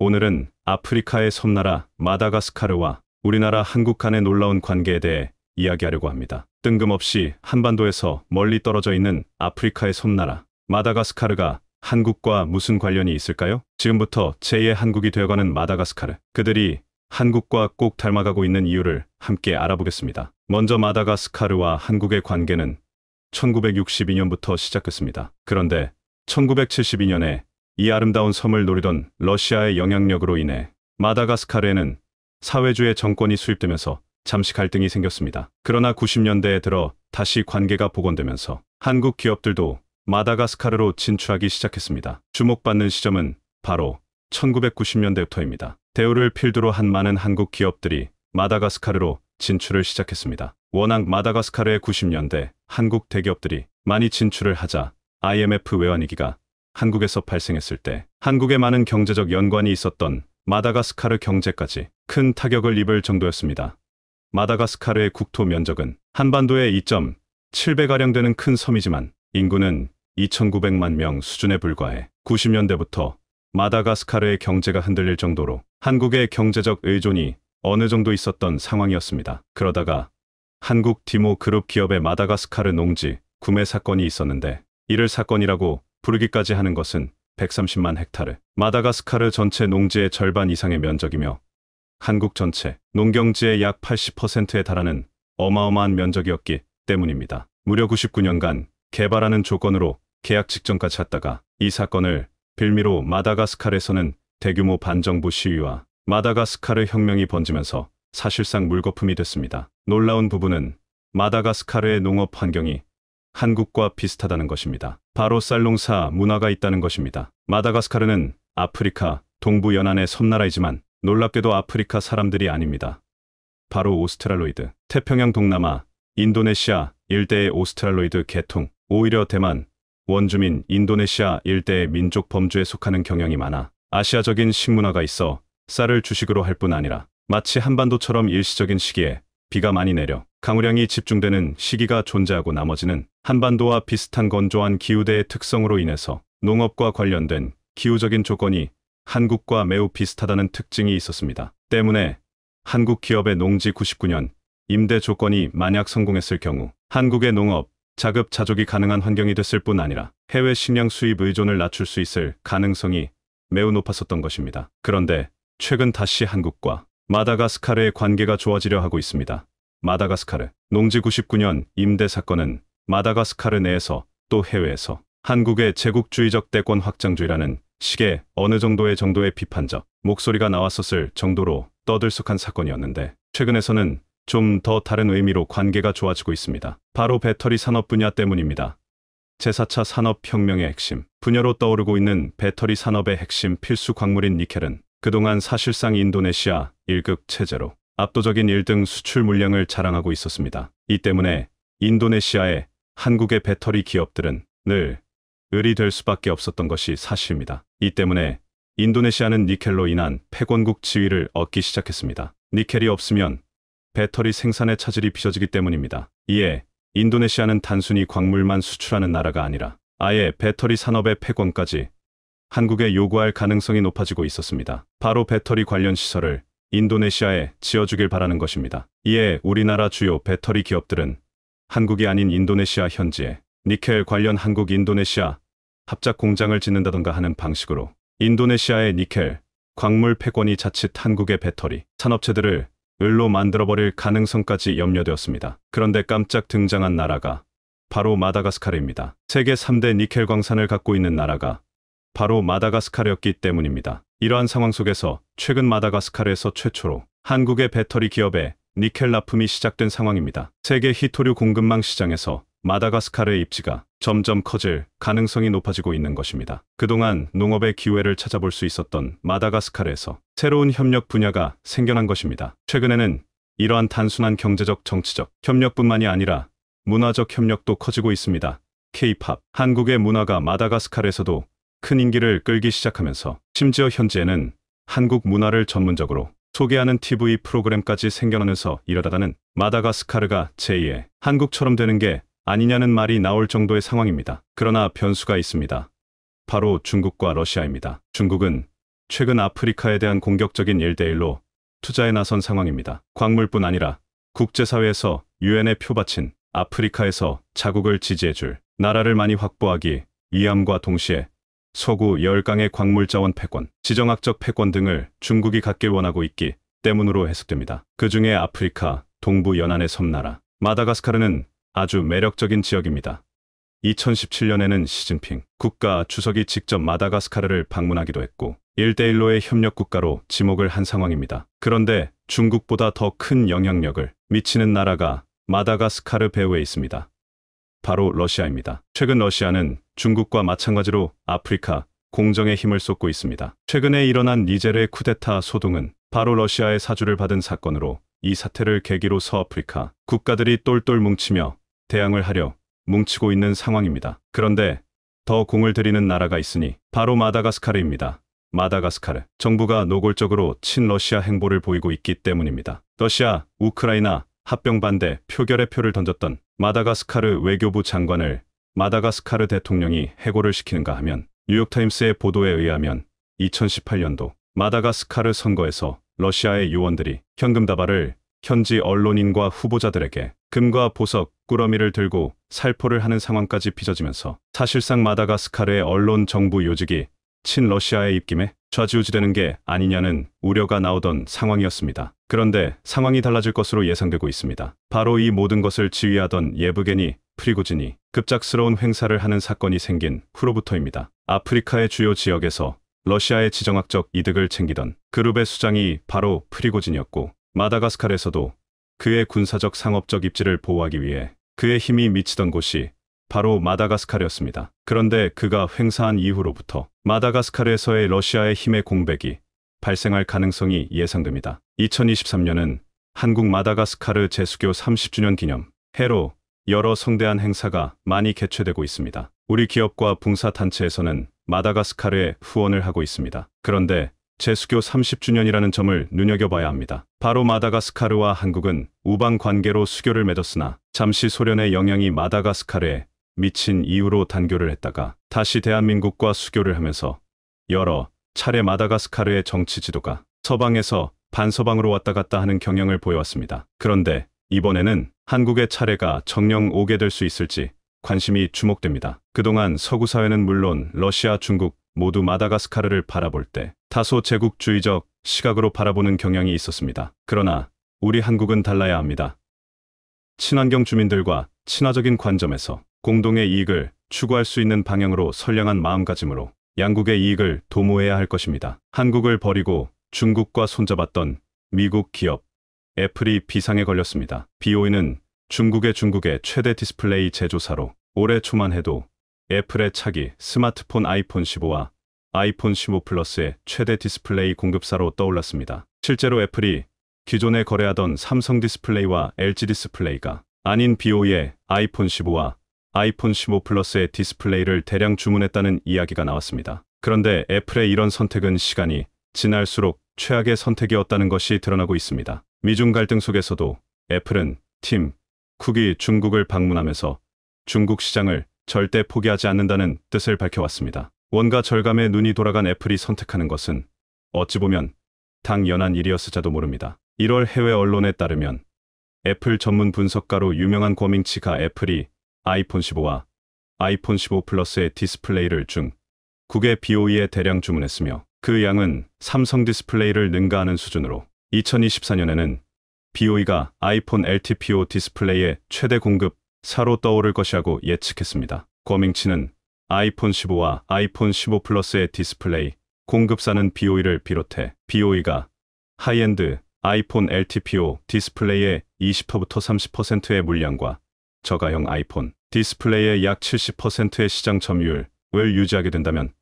오늘은 아프리카의 섬나라 마다가스카르와 우리나라 한국 간의 놀라운 관계에 대해 이야기하려고 합니다. 뜬금없이 한반도에서 멀리 떨어져 있는 아프리카의 섬나라 마다가스카르가 한국과 무슨 관련이 있을까요? 지금부터 제2의 한국이 되어가는 마다가스카르 그들이 한국과 꼭 닮아가고 있는 이유를 함께 알아보겠습니다. 먼저 마다가스카르와 한국의 관계는 1962년부터 시작했습니다. 그런데 1972년에 이 아름다운 섬을 노리던 러시아의 영향력으로 인해 마다가스카르에는 사회주의 정권이 수입되면서 잠시 갈등이 생겼습니다. 그러나 90년대에 들어 다시 관계가 복원되면서 한국 기업들도 마다가스카르로 진출하기 시작했습니다. 주목받는 시점은 바로 1990년대부터입니다. 대우를 필두로 한 많은 한국 기업들이 마다가스카르로 진출을 시작했습니다. 워낙 마다가스카르의 90년대 한국 대기업들이 많이 진출을 하자 IMF 외환위기가 한국에서 발생했을 때 한국에 많은 경제적 연관이 있었던 마다가스카르 경제까지 큰 타격을 입을 정도였습니다. 마다가스카르의 국토 면적은 한반도의 2.7배가량 되는 큰 섬이지만 인구는 2,900만 명 수준에 불과해 90년대부터 마다가스카르의 경제가 흔들릴 정도로 한국의 경제적 의존이 어느 정도 있었던 상황이었습니다. 그러다가 한국 디모 그룹 기업의 마다가스카르 농지 구매 사건이 있었는데 이를 사건이라고 부르기까지 하는 것은 130만 헥타르, 마다가스카르 전체 농지의 절반 이상의 면적이며 한국 전체 농경지의 약 80%에 달하는 어마어마한 면적이었기 때문입니다. 무려 99년간 개발하는 조건으로 계약 직전까지 했다가 이 사건을 빌미로 마다가스카르에서는 대규모 반정부 시위와 마다가스카르 혁명이 번지면서 사실상 물거품이 됐습니다. 놀라운 부분은 마다가스카르의 농업 환경이 한국과 비슷하다는 것입니다. 바로 쌀농사 문화가 있다는 것입니다. 마다가스카르는 아프리카 동부 연안의 섬나라이지만 놀랍게도 아프리카 사람들이 아닙니다. 바로 오스트랄로이드, 태평양 동남아, 인도네시아 일대의 오스트랄로이드 계통, 오히려 대만, 원주민 인도네시아 일대의 민족 범주에 속하는 경향이 많아 아시아적인 식문화가 있어 쌀을 주식으로 할 뿐 아니라 마치 한반도처럼 일시적인 시기에 비가 많이 내려 강우량이 집중되는 시기가 존재하고 나머지는 한반도와 비슷한 건조한 기후대의 특성으로 인해서 농업과 관련된 기후적인 조건이 한국과 매우 비슷하다는 특징이 있었습니다. 때문에 한국 기업의 농지 99년 임대 조건이 만약 성공했을 경우 한국의 농업, 자급 자족이 가능한 환경이 됐을 뿐 아니라 해외 식량 수입 의존을 낮출 수 있을 가능성이 매우 높았었던 것입니다. 그런데 최근 다시 한국과 마다가스카르의 관계가 좋아지려 하고 있습니다. 마다가스카르 농지 99년 임대 사건은 마다가스카르 내에서 또 해외에서 한국의 제국주의적 대권 확장주의라는 시계 어느 정도의 정도의 비판적 목소리가 나왔었을 정도로 떠들썩한 사건이었는데 최근에서는 좀 더 다른 의미로 관계가 좋아지고 있습니다. 바로 배터리 산업 분야 때문입니다. 제4차 산업혁명의 핵심, 분야로 떠오르고 있는 배터리 산업의 핵심 필수 광물인 니켈은 그동안 사실상 인도네시아 1급 체제로 압도적인 1등 수출 물량을 자랑하고 있었습니다. 이 때문에 인도네시아의 한국의 배터리 기업들은 늘 을이 될 수밖에 없었던 것이 사실입니다. 이 때문에 인도네시아는 니켈로 인한 패권국 지위를 얻기 시작했습니다. 니켈이 없으면 배터리 생산의 차질이 빚어지기 때문입니다. 이에 인도네시아는 단순히 광물만 수출하는 나라가 아니라 아예 배터리 산업의 패권까지 한국에 요구할 가능성이 높아지고 있었습니다. 바로 배터리 관련 시설을 인도네시아에 지어주길 바라는 것입니다. 이에 우리나라 주요 배터리 기업들은 한국이 아닌 인도네시아 현지에 니켈 관련 한국 인도네시아 합작 공장을 짓는다던가 하는 방식으로 인도네시아의 니켈, 광물 패권이 자칫 한국의 배터리, 산업체들을 을로 만들어버릴 가능성까지 염려되었습니다. 그런데 깜짝 등장한 나라가 바로 마다가스카르입니다. 세계 3대 니켈 광산을 갖고 있는 나라가 바로 마다가스카르였기 때문입니다. 이러한 상황 속에서 최근 마다가스카르에서 최초로 한국의 배터리 기업에 니켈 납품이 시작된 상황입니다. 세계 히토류 공급망 시장에서 마다가스카르의 입지가 점점 커질 가능성이 높아지고 있는 것입니다. 그동안 농업의 기회를 찾아볼 수 있었던 마다가스카르에서 새로운 협력 분야가 생겨난 것입니다. 최근에는 이러한 단순한 경제적, 정치적 협력뿐만이 아니라 문화적 협력도 커지고 있습니다. K-팝, 한국의 문화가 마다가스카르에서도 큰 인기를 끌기 시작하면서 심지어 현재에는 한국 문화를 전문적으로 소개하는 TV 프로그램까지 생겨나면서 이러다가는 마다가스카르가 제2의 한국처럼 되는 게 아니냐는 말이 나올 정도의 상황입니다. 그러나 변수가 있습니다. 바로 중국과 러시아입니다. 중국은 최근 아프리카에 대한 공격적인 일대일로 투자에 나선 상황입니다. 광물뿐 아니라 국제사회에서 유엔에 표받친 아프리카에서 자국을 지지해줄 나라를 많이 확보하기 위함과 동시에 서구 열강의 광물자원 패권, 지정학적 패권 등을 중국이 갖길 원하고 있기 때문으로 해석됩니다. 그 중에 아프리카, 동부 연안의 섬나라, 마다가스카르는 아주 매력적인 지역입니다. 2017년에는 시진핑 국가 주석이 직접 마다가스카르를 방문하기도 했고 1대1로의 협력국가로 지목을 한 상황입니다. 그런데 중국보다 더 큰 영향력을 미치는 나라가 마다가스카르 배후에 있습니다. 바로 러시아입니다. 최근 러시아는 중국과 마찬가지로 아프리카 공정에 힘을 쏟고 있습니다. 최근에 일어난 니제르의 쿠데타 소동은 바로 러시아의 사주를 받은 사건으로 이 사태를 계기로 서아프리카 국가들이 똘똘 뭉치며 대항을 하려 뭉치고 있는 상황입니다. 그런데 더 공을 들이는 나라가 있으니 바로 마다가스카르입니다. 마다가스카르. 정부가 노골적으로 친러시아 행보를 보이고 있기 때문입니다. 러시아, 우크라이나, 합병 반대 표결의 표를 던졌던 마다가스카르 외교부 장관을 마다가스카르 대통령이 해고를 시키는가 하면 뉴욕타임스의 보도에 의하면 2018년도 마다가스카르 선거에서 러시아의 요원들이 현금 다발을 현지 언론인과 후보자들에게 금과 보석, 꾸러미를 들고 살포를 하는 상황까지 빚어지면서 사실상 마다가스카르의 언론 정부 요직이 친러시아의 입김에 좌지우지되는 게 아니냐는 우려가 나오던 상황이었습니다. 그런데 상황이 달라질 것으로 예상되고 있습니다. 바로 이 모든 것을 지휘하던 예브게니 프리고진이 급작스러운 행사를 하는 사건이 생긴 후로부터입니다. 아프리카의 주요 지역에서 러시아의 지정학적 이득을 챙기던 그룹의 수장이 바로 프리고진이었고 마다가스칼에서도 그의 군사적 상업적 입지를 보호하기 위해 그의 힘이 미치던 곳이 바로 마다가스칼이었습니다. 그런데 그가 횡사한 이후로부터 마다가스칼에서의 러시아의 힘의 공백이 발생할 가능성이 예상됩니다. 2023년은 한국 마다가스카르 제수교 30주년 기념 해로 여러 성대한 행사가 많이 개최되고 있습니다. 우리 기업과 봉사단체에서는 마다가스카르에 후원을 하고 있습니다. 그런데 제수교 30주년이라는 점을 눈여겨봐야 합니다. 바로 마다가스카르와 한국은 우방 관계로 수교를 맺었으나 잠시 소련의 영향이 마다가스카르에 미친 이유로 단교를 했다가 다시 대한민국과 수교를 하면서 여러 차례 마다가스카르의 정치 지도가 서방에서 반서방으로 왔다 갔다 하는 경향을 보여왔습니다. 그런데 이번에는 한국의 차례가 정령 오게 될 수 있을지 관심이 주목됩니다. 그동안 서구 사회는 물론 러시아, 중국 모두 마다가스카르를 바라볼 때 다소 제국주의적 시각으로 바라보는 경향이 있었습니다. 그러나 우리 한국은 달라야 합니다. 친환경 주민들과 친화적인 관점에서 공동의 이익을 추구할 수 있는 방향으로 선량한 마음가짐으로 양국의 이익을 도모해야 할 것입니다. 한국을 버리고 중국과 손잡았던 미국 기업 애플이 비상에 걸렸습니다. BOE는 중국의 중국의 최대 디스플레이 제조사로 올해 초만 해도 애플의 차기 스마트폰 아이폰 15와 아이폰 15 플러스의 최대 디스플레이 공급사로 떠올랐습니다. 실제로 애플이 기존에 거래하던 삼성 디스플레이와 LG 디스플레이가 아닌 BOE의 아이폰 15와 아이폰 15 플러스의 디스플레이를 대량 주문했다는 이야기가 나왔습니다. 그런데 애플의 이런 선택은 시간이 지날수록 최악의 선택이었다는 것이 드러나고 있습니다. 미중 갈등 속에서도 애플은 팀, 쿡이 중국을 방문하면서 중국 시장을 절대 포기하지 않는다는 뜻을 밝혀왔습니다. 원가 절감에 눈이 돌아간 애플이 선택하는 것은 어찌 보면 당연한 일이었을지도 모릅니다. 1월 해외 언론에 따르면 애플 전문 분석가로 유명한 고밍치가 애플이 아이폰 15와 아이폰 15 플러스의 디스플레이를 중 국외 BOE에 대량 주문했으며 그 양은 삼성 디스플레이를 능가하는 수준으로 2024년에는 BOE가 아이폰 LTPO 디스플레이의 최대 공급 사로 떠오를 것이라고 예측했습니다. 거밍치는 아이폰 15와 아이폰 15 플러스의 디스플레이 공급사는 BOE를 비롯해 BOE가 하이엔드 아이폰 LTPO 디스플레이의 20%부터 30%의 물량과 저가형 아이폰 디스플레이의 약 70%의 시장 점유율을 유지하게 된다면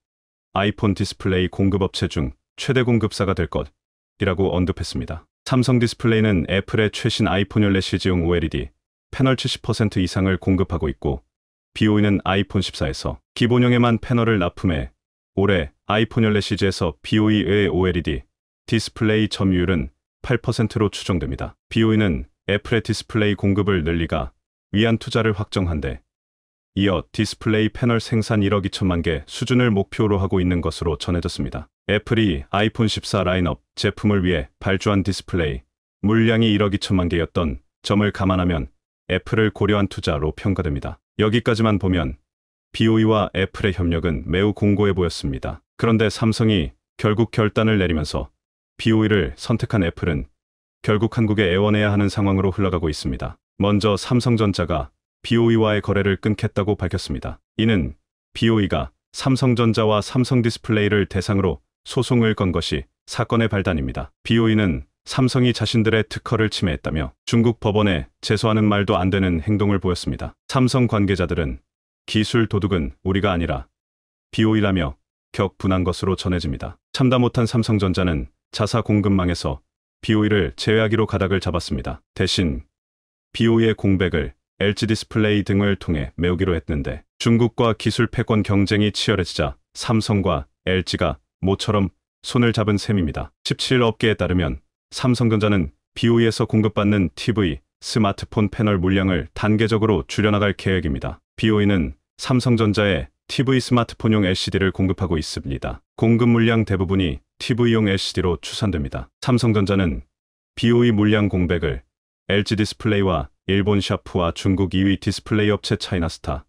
아이폰 디스플레이 공급업체 중 최대 공급사가 될 것이라고 언급했습니다. 삼성 디스플레이는 애플의 최신 아이폰 14시지용 OLED 패널 70% 이상을 공급하고 있고 BOE는 아이폰 14에서 기본형에만 패널을 납품해 올해 아이폰 14시지에서 BOE 외의 OLED 디스플레이 점유율은 8%로 추정됩니다. BOE는 애플의 디스플레이 공급을 늘리가 위안 투자를 확정한데 이어 디스플레이 패널 생산 1억 2천만 개 수준을 목표로 하고 있는 것으로 전해졌습니다. 애플이 아이폰 14 라인업 제품을 위해 발주한 디스플레이 물량이 1억 2천만 개였던 점을 감안하면 애플을 고려한 투자로 평가됩니다. 여기까지만 보면 BOE와 애플의 협력은 매우 공고해 보였습니다. 그런데 삼성이 결국 결단을 내리면서 BOE를 선택한 애플은 결국 한국에 애원해야 하는 상황으로 흘러가고 있습니다. 먼저 삼성전자가 BOE와의 거래를 끊겠다고 밝혔습니다. 이는 BOE가 삼성전자와 삼성디스플레이를 대상으로 소송을 건 것이 사건의 발단입니다. BOE는 삼성이 자신들의 특허를 침해했다며 중국 법원에 제소하는 말도 안 되는 행동을 보였습니다. 삼성 관계자들은 기술 도둑은 우리가 아니라 BOE라며 격분한 것으로 전해집니다. 참다 못한 삼성전자는 자사 공급망에서 BOE를 제외하기로 가닥을 잡았습니다. 대신 BOE의 공백을 LG 디스플레이 등을 통해 메우기로 했는데 중국과 기술 패권 경쟁이 치열해지자 삼성과 LG가 모처럼 손을 잡은 셈입니다. 17업계에 따르면 삼성전자는 BOE에서 공급받는 TV, 스마트폰 패널 물량을 단계적으로 줄여나갈 계획입니다. BOE는 삼성전자의 TV 스마트폰용 LCD를 공급하고 있습니다. 공급 물량 대부분이 TV용 LCD로 추산됩니다. 삼성전자는 BOE 물량 공백을 LG 디스플레이와 일본 샤프와 중국 2위 디스플레이 업체 차이나스타,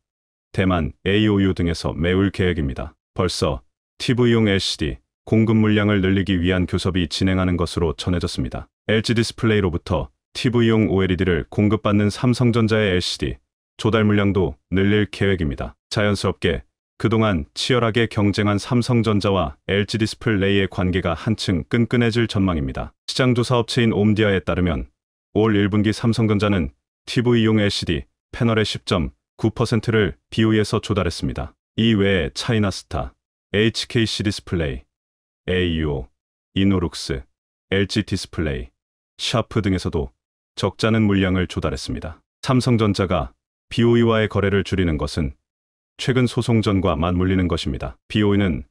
대만 AOU 등에서 매울 계획입니다. 벌써 TV용 LCD 공급 물량을 늘리기 위한 교섭이 진행하는 것으로 전해졌습니다. LG 디스플레이로부터 TV용 OLED를 공급받는 삼성전자의 LCD 조달 물량도 늘릴 계획입니다. 자연스럽게 그동안 치열하게 경쟁한 삼성전자와 LG 디스플레이의 관계가 한층 끈끈해질 전망입니다. 시장조사업체인 옴디아에 따르면 올 1분기 삼성전자는 TV용 LCD 패널의 10.9%를 BO에서 e 조달했습니다. 이외에 차이나스타, HKC 디스플레이, AUO, 이노룩스, LG 디스플레이, 샤프 등에서도 적잖은 물량을 조달했습니다. 삼성전자가 BOE와의 거래를 줄이는 것은 최근 소송전과 맞물리는 것입니다. BOE는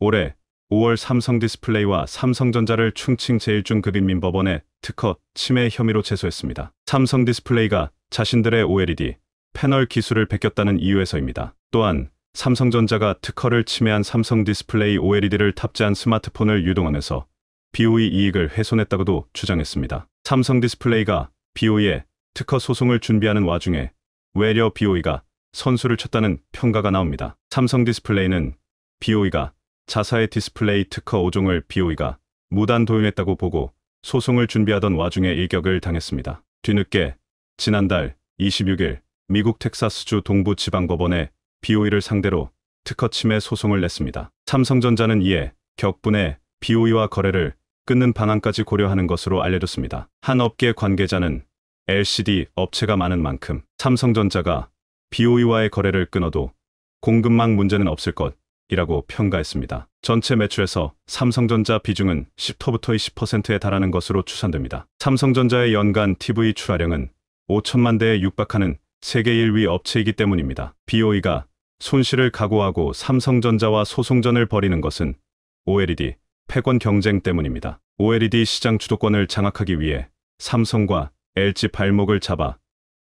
올해 5월 삼성 디스플레이와 삼성전자를 충칭 제1중급인민법원에 특허 침해 혐의로 제소했습니다. 삼성 디스플레이가 자신들의 OLED 패널 기술을 베꼈다는 이유에서입니다. 또한 삼성전자가 특허를 침해한 삼성 디스플레이 OLED를 탑재한 스마트폰을 유동하면서 BOE 이익을 훼손했다고도 주장했습니다. 삼성 디스플레이가 BOE에 특허 소송을 준비하는 와중에 외려 BOE가 선수를 쳤다는 평가가 나옵니다. 삼성 디스플레이는 BOE가 자사의 디스플레이 특허 5종을 BOE가 무단 도용했다고 보고 소송을 준비하던 와중에 일격을 당했습니다. 뒤늦게 지난달 26일 미국 텍사스주 동부 지방법원에 BOE를 상대로 특허 침해 소송을 냈습니다. 삼성전자는 이에 격분해 BOE와 거래를 끊는 방안까지 고려하는 것으로 알려졌습니다. 한 업계 관계자는 LCD 업체가 많은 만큼 삼성전자가 BOE와의 거래를 끊어도 공급망 문제는 없을 것 이라고 평가했습니다. 전체 매출에서 삼성전자 비중은 10%부터 20%에 달하는 것으로 추산됩니다. 삼성전자의 연간 TV 출하량은 5천만 대에 육박하는 세계 1위 업체이기 때문입니다. BOE가 손실을 각오하고 삼성전자와 소송전을 벌이는 것은 OLED 패권 경쟁 때문입니다. OLED 시장 주도권을 장악하기 위해 삼성과 LG 발목을 잡아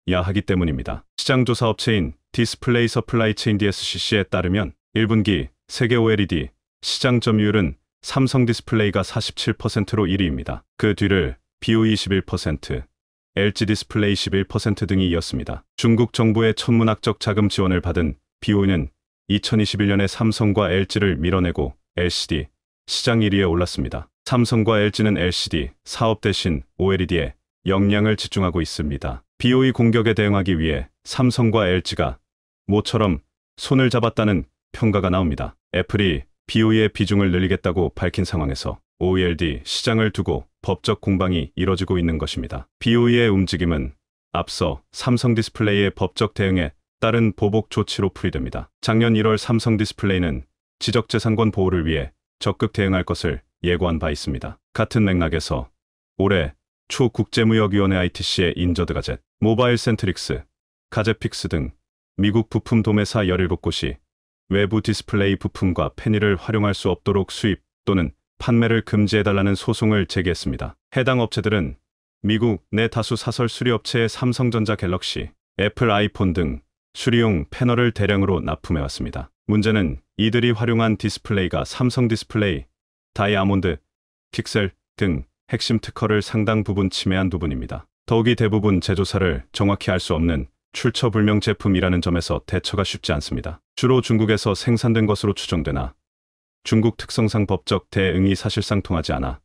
야하기 때문입니다. 시장조사 업체인 디스플레이 서플라이 체인 DSCC에 따르면 1분기 세계 OLED 시장 점유율은 삼성 디스플레이가 47%로 1위입니다. 그 뒤를 b o 21%, LG 디스플레이 11% 등이 이었습니다. 중국 정부의 천문학적 자금 지원을 받은 BO는 2021년에 삼성과 LG를 밀어내고 LCD 시장 1위에 올랐습니다. 삼성과 LG는 LCD 사업 대신 OLED에 역량을 집중하고 있습니다. BOE 공격에 대응하기 위해 삼성과 LG가 모처럼 손을 잡았다는 평가가 나옵니다. 애플이 BOE의 비중을 늘리겠다고 밝힌 상황에서 OELD 시장을 두고 법적 공방이 이뤄지고 있는 것입니다. BOE의 움직임은 앞서 삼성 디스플레이의 법적 대응에 따른 보복 조치로 풀이됩니다. 작년 1월 삼성 디스플레이는 지적재산권 보호를 위해 적극 대응할 것을 예고한 바 있습니다. 같은 맥락에서 올해 초 국제무역위원회 ITC의 인저드 가젯, 모바일 센트릭스, 가젯픽스 등 미국 부품 도매사 17곳이 외부 디스플레이 부품과 패니를 활용할 수 없도록 수입 또는 판매를 금지해달라는 소송을 제기했습니다. 해당 업체들은 미국 내 다수 사설 수리업체의 삼성전자 갤럭시, 애플 아이폰 등 수리용 패널을 대량으로 납품해왔습니다. 문제는 이들이 활용한 디스플레이가 삼성 디스플레이, 다이아몬드, 픽셀 등 핵심 특허를 상당 부분 침해한 부분입니다. 더욱이 대부분 제조사를 정확히 알 수 없는 출처 불명 제품이라는 점에서 대처가 쉽지 않습니다. 주로 중국에서 생산된 것으로 추정되나 중국 특성상 법적 대응이 사실상 통하지 않아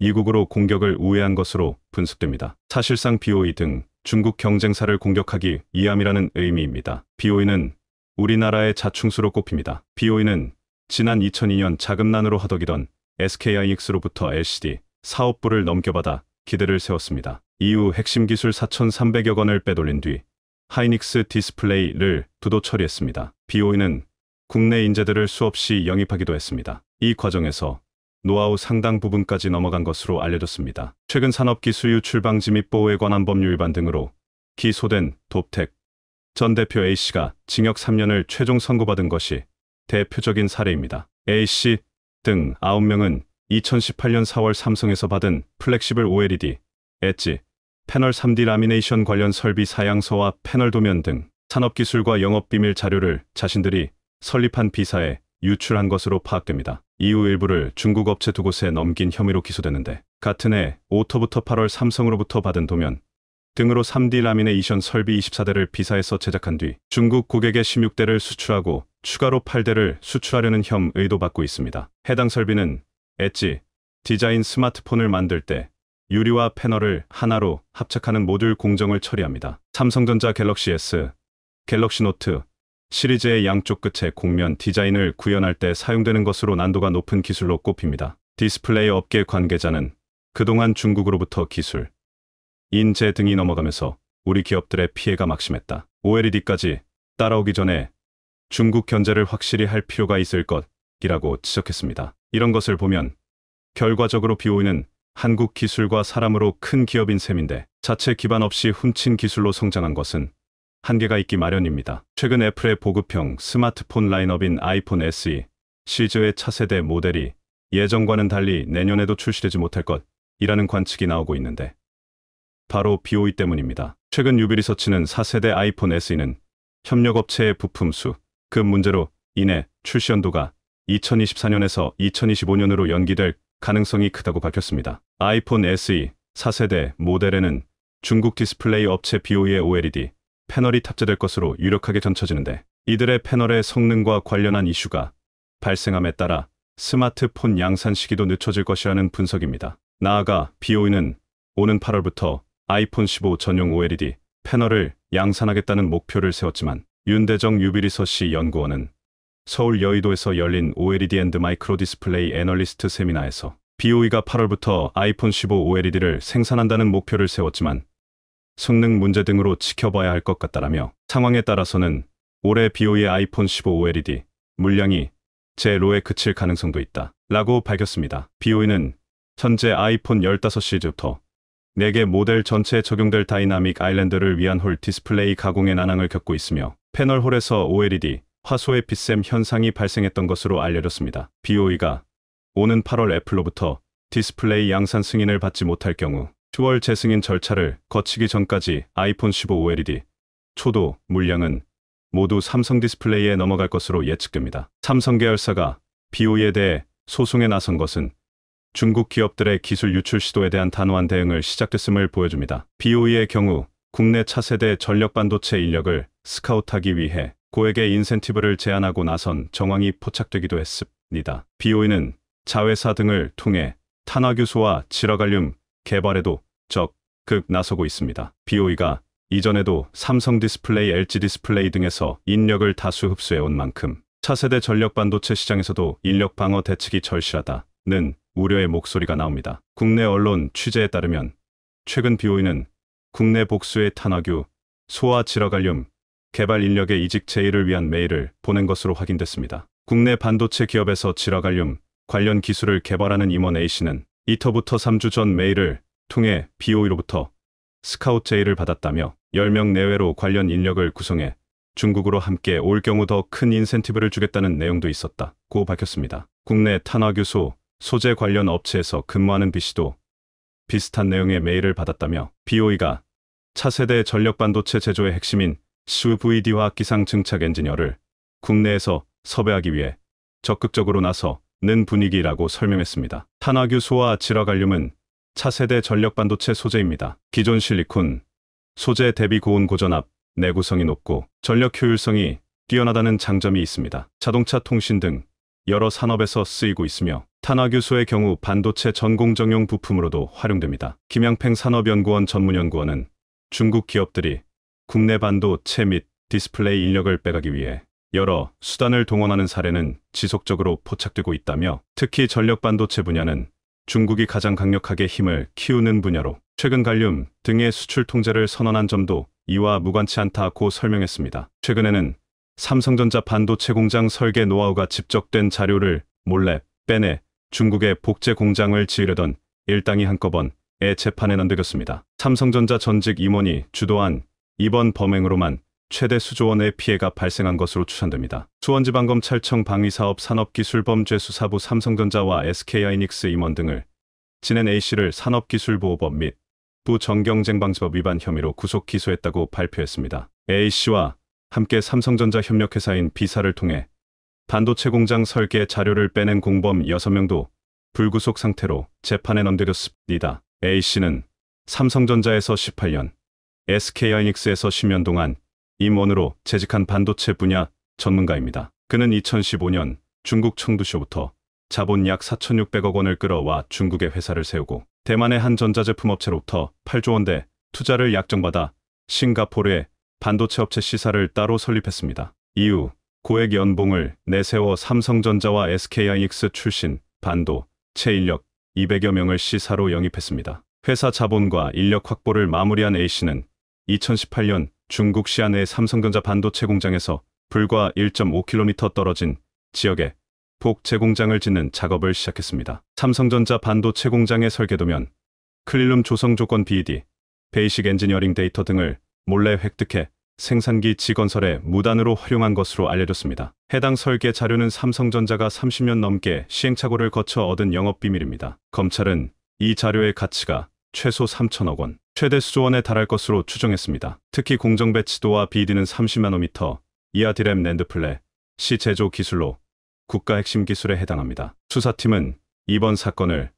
이국으로 공격을 우회한 것으로 분석됩니다. 사실상 BOE 등 중국 경쟁사를 공격하기 위함이라는 의미입니다. BOE는 우리나라의 자충수로 꼽힙니다. BOE는 지난 2002년 자금난으로 하덕이던 SKIX로부터 LCD 사업부를 넘겨받아 기대를 세웠습니다. 이후 핵심 기술 4,300여 건을 빼돌린 뒤 하이닉스 디스플레이를 두도 처리했습니다. BOE는 국내 인재들을 수없이 영입하기도 했습니다. 이 과정에서 노하우 상당 부분까지 넘어간 것으로 알려졌습니다. 최근 산업기술 유출 방지 및 보호에 관한 법률 위반 등으로 기소된 돕텍 전 대표 A씨가 징역 3년을 최종 선고받은 것이 대표적인 사례입니다. A씨 등 9명은 2018년 4월 삼성에서 받은 플렉시블 OLED, 엣지, 패널 3D 라미네이션 관련 설비 사양서와 패널 도면 등 산업기술과 영업비밀 자료를 자신들이 설립한 비사에 유출한 것으로 파악됩니다. 이후 일부를 중국 업체 두 곳에 넘긴 혐의로 기소되는데 같은 해 5터부터 8월 삼성으로부터 받은 도면 등으로 3D 라미네이션 설비 24대를 비사에서 제작한 뒤 중국 고객의 16대를 수출하고 추가로 8대를 수출하려는 혐의도 받고 있습니다. 해당 설비는 엣지, 디자인 스마트폰을 만들 때 유리와 패널을 하나로 합착하는 모듈 공정을 처리합니다. 삼성전자 갤럭시 S, 갤럭시 노트 시리즈의 양쪽 끝에 곡면 디자인을 구현할 때 사용되는 것으로 난도가 높은 기술로 꼽힙니다. 디스플레이 업계 관계자는 그동안 중국으로부터 기술, 인재 등이 넘어가면서 우리 기업들의 피해가 막심했다. OLED까지 따라오기 전에 중국 견제를 확실히 할 필요가 있을 것이라고 지적했습니다. 이런 것을 보면 결과적으로 비오이는 한국 기술과 사람으로 큰 기업인 셈인데 자체 기반 없이 훔친 기술로 성장한 것은 한계가 있기 마련입니다. 최근 애플의 보급형 스마트폰 라인업인 아이폰 SE, 시즈의 차세대 모델이 예정과는 달리 내년에도 출시되지 못할 것이라는 관측이 나오고 있는데 바로 BOE 때문입니다. 최근 유비리서치는 4세대 아이폰 SE는 협력업체의 부품 수, 급 그 문제로 인해 출시 연도가 2024년에서 2025년으로 연기될 가능성이 크다고 밝혔습니다. 아이폰 SE 4세대 모델에는 중국 디스플레이 업체 BOE의 OLED 패널이 탑재될 것으로 유력하게 전쳐지는데 이들의 패널의 성능과 관련한 이슈가 발생함에 따라 스마트폰 양산 시기도 늦춰질 것이라는 분석입니다. 나아가 BOE는 오는 8월부터 아이폰 15 전용 OLED 패널을 양산하겠다는 목표를 세웠지만 윤대정 유비리서씨 연구원은 서울 여의도에서 열린 OLED 앤드 마이크로 디스플레이 애널리스트 세미나에서 BOE가 8월부터 아이폰 15 OLED를 생산한다는 목표를 세웠지만 성능 문제 등으로 지켜봐야 할 것 같다라며 상황에 따라서는 올해 BOE의 아이폰 15 OLED 물량이 제로에 그칠 가능성도 있다 라고 밝혔습니다. BOE는 현재 아이폰 15시리즈부터 4개 모델 전체에 적용될 다이나믹 아일랜드를 위한 홀 디스플레이 가공의 난항을 겪고 있으며 패널홀에서 OLED 화소의 빗샘 현상이 발생했던 것으로 알려졌습니다. BOE가 오는 8월 애플로부터 디스플레이 양산 승인을 받지 못할 경우 10월 재승인 절차를 거치기 전까지 아이폰 15 OLED 초도 물량은 모두 삼성 디스플레이에 넘어갈 것으로 예측됩니다. 삼성 계열사가 BOE에 대해 소송에 나선 것은 중국 기업들의 기술 유출 시도에 대한 단호한 대응을 시작됐음을 보여줍니다. BOE의 경우 국내 차세대 전력 반도체 인력을 스카우트하기 위해 고액의 인센티브를 제안하고 나선 정황이 포착되기도 했습니다. BOE는 자회사 등을 통해 탄화규소와 질화갈륨 개발에도 적극 나서고 있습니다. BOE가 이전에도 삼성 디스플레이, LG 디스플레이 등에서 인력을 다수 흡수해온 만큼 차세대 전력 반도체 시장에서도 인력 방어 대책이 절실하다는 우려의 목소리가 나옵니다. 국내 언론 취재에 따르면 최근 BOE는 국내 복수의 탄화규, 소화 질화갈륨, 개발 인력의 이직 제의를 위한 메일을 보낸 것으로 확인됐습니다. 국내 반도체 기업에서 질화갈륨 관련 기술을 개발하는 임원 A씨는 이터부터 3주 전 메일을 통해 BOE로부터 스카웃 제의를 받았다며 10명 내외로 관련 인력을 구성해 중국으로 함께 올 경우 더 큰 인센티브를 주겠다는 내용도 있었다. 고 밝혔습니다. 국내 탄화규소 소재 관련 업체에서 근무하는 B씨도 비슷한 내용의 메일을 받았다며 BOE가 차세대 전력 반도체 제조의 핵심인 SUVD화 기상 증착 엔지니어를 국내에서 섭외하기 위해 적극적으로 나서는 분위기라고 설명했습니다. 탄화규소와 질화갈륨은 차세대 전력 반도체 소재입니다. 기존 실리콘 소재 대비 고온 고전압, 내구성이 높고 전력 효율성이 뛰어나다는 장점이 있습니다. 자동차 통신 등 여러 산업에서 쓰이고 있으며 탄화규소의 경우 반도체 전공정용 부품으로도 활용됩니다. 김양팽 산업연구원 전문연구원은 중국 기업들이 국내 반도체 및 디스플레이 인력을 빼가기 위해 여러 수단을 동원하는 사례는 지속적으로 포착되고 있다며 특히 전력 반도체 분야는 중국이 가장 강력하게 힘을 키우는 분야로 최근 갈륨 등의 수출 통제를 선언한 점도 이와 무관치 않다고 설명했습니다. 최근에는 삼성전자 반도체 공장 설계 노하우가 집적된 자료를 몰래 빼내 중국의 복제 공장을 지으려던 일당이 한꺼번에 재판에 넘겨졌습니다 삼성전자 전직 임원이 주도한 이번 범행으로만 최대 수조원의 피해가 발생한 것으로 추산됩니다. 수원지방검찰청 방위사업 산업기술범죄수사부 삼성전자와 SK하이닉스 임원 등을 지행 A씨를 산업기술보호법 및 부정경쟁방지법 위반 혐의로 구속 기소했다고 발표했습니다. A씨와 함께 삼성전자 협력회사인 B사를 통해 반도체 공장 설계 자료를 빼낸 공범 6명도 불구속 상태로 재판에 넘겨졌습니다. A씨는 삼성전자에서 18년, SK 하이닉스에서 10년 동안 임원으로 재직한 반도체 분야 전문가입니다. 그는 2015년 중국 청두시부터 자본 약 4,600억 원을 끌어와 중국의 회사를 세우고 대만의 한 전자제품 업체로부터 8조 원대 투자를 약정받아 싱가포르의 반도체 업체 시사를 따로 설립했습니다. 이후 고액 연봉을 내세워 삼성전자와 SK하이닉스 출신 반도, 체 인력 200여 명을 시사로 영입했습니다. 회사 자본과 인력 확보를 마무리한 A씨는 2018년 중국 시안의 삼성전자 반도체 공장에서 불과 1.5km 떨어진 지역에 복제 공장을 짓는 작업을 시작했습니다. 삼성전자 반도체 공장의 설계도면 클릴룸 조성 조건 BED, 베이식 엔지니어링 데이터 등을 몰래 획득해 생산기 지건설에 무단으로 활용한 것으로 알려졌습니다. 해당 설계 자료는 삼성전자가 30년 넘게 시행착오를 거쳐 얻은 영업비밀입니다. 검찰은 이 자료의 가치가 최소 3천억 원, 최대 수조원에 달할 것으로 추정했습니다. 특히 공정배치도와 b d 는3 0만노미터 이하 디램 랜드플레, 시 제조 기술로 국가 핵심 기술에 해당합니다. 수사팀은 이번 사건을